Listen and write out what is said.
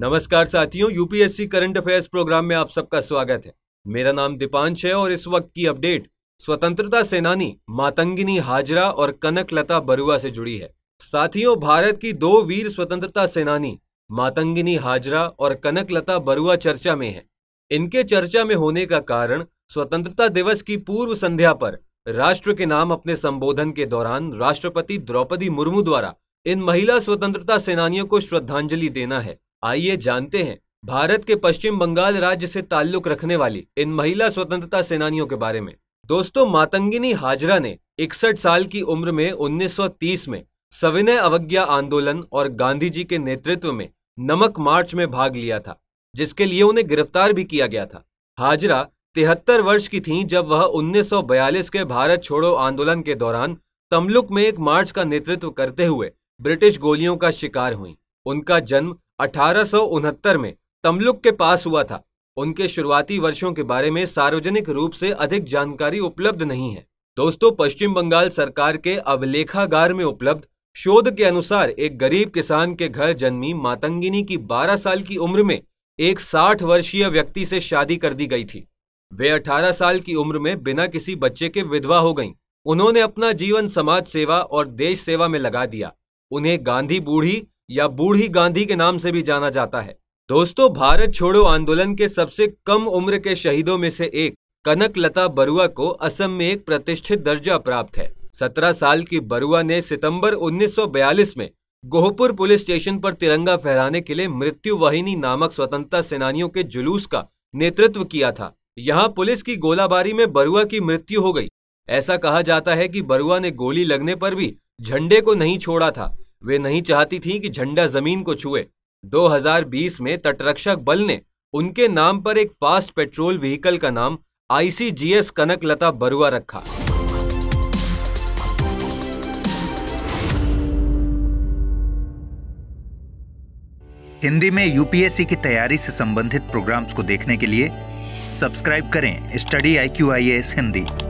नमस्कार साथियों UPSC current affairs programme में आप सबका स्वागत है मेरा नाम दीपांश है और इस वक्त की अपडेट स्वतंत्रता सेनानी मातंगिनी हाजरा और कनक लता बरुआ से जुड़ी है साथियों भारत की दो वीर स्वतंत्रता सेनानी मातंगिनी हाजरा और कनक लता बरुआ चर्चा में है इनके चर्चा में होने का कारण स्वतंत्रता दिवस की पूर्व संध्या पर राष्ट्र के नाम अपने संबोधन के दौरान राष्ट्रपति द्रौपदी मुर्मू द्वारा इन महिला स्वतंत्रता सेनानियों को श्रद्धांजलि देना है आइए जानते हैं भारत के पश्चिम बंगाल राज्य से ताल्लुक रखने वाली इन महिला स्वतंत्रता सेनानियों के बारे में दोस्तों मातंगिनी हाजरा ने इकसठ साल की उम्र में 1930 में सविनय अवज्ञा आंदोलन और गांधी जी के नेतृत्व में नमक मार्च में भाग लिया था जिसके लिए उन्हें गिरफ्तार भी किया गया था हाजरा तिहत्तर वर्ष की थीं जब वह 1942 के भारत छोड़ो आंदोलन के दौरान तमलुक में एक मार्च का नेतृत्व करते हुए ब्रिटिश गोलियों का शिकार हुई उनका जन्म 1869 में तमलुक के पास हुआ था उनके शुरुआती वर्षों के बारे में सार्वजनिक रूप से अधिक जानकारी उपलब्ध नहीं है दोस्तों पश्चिम बंगाल सरकार के अवलेखागार में उपलब्ध शोध के अनुसार एक गरीब किसान के घर जन्मी मातंगिनी की 12 साल की उम्र में एक 60 वर्षीय व्यक्ति से शादी कर दी गई थी वे 18 साल की उम्र में बिना किसी बच्चे के विधवा हो गईं। उन्होंने अपना जीवन समाज सेवा और देश सेवा में लगा दिया उन्हें गांधी बूढ़ी या बूढ़ी गांधी के नाम से भी जाना जाता है दोस्तों भारत छोड़ो आंदोलन के सबसे कम उम्र के शहीदों में से एक कनक लता बरुआ को असम में एक प्रतिष्ठित दर्जा प्राप्त है सत्रह साल की बरुआ ने सितंबर 1942 में गोहपुर पुलिस स्टेशन पर तिरंगा फहराने के लिए मृत्यु वाहिनी नामक स्वतंत्रता सेनानियों के जुलूस का नेतृत्व किया था यहाँ पुलिस की गोलाबारी में बरुआ की मृत्यु हो गई ऐसा कहा जाता है कि बरुआ ने गोली लगने पर भी झंडे को नहीं छोड़ा था वे नहीं चाहती थीं कि झंडा जमीन को छुए 2020 में तटरक्षक बल ने उनके नाम पर एक फास्ट पेट्रोल व्हीकल का नाम आईसीजीएस लता बरुआ रखा हिंदी में यूपीएससी की तैयारी से संबंधित प्रोग्राम्स को देखने के लिए सब्सक्राइब करें study I Q IAS Hindi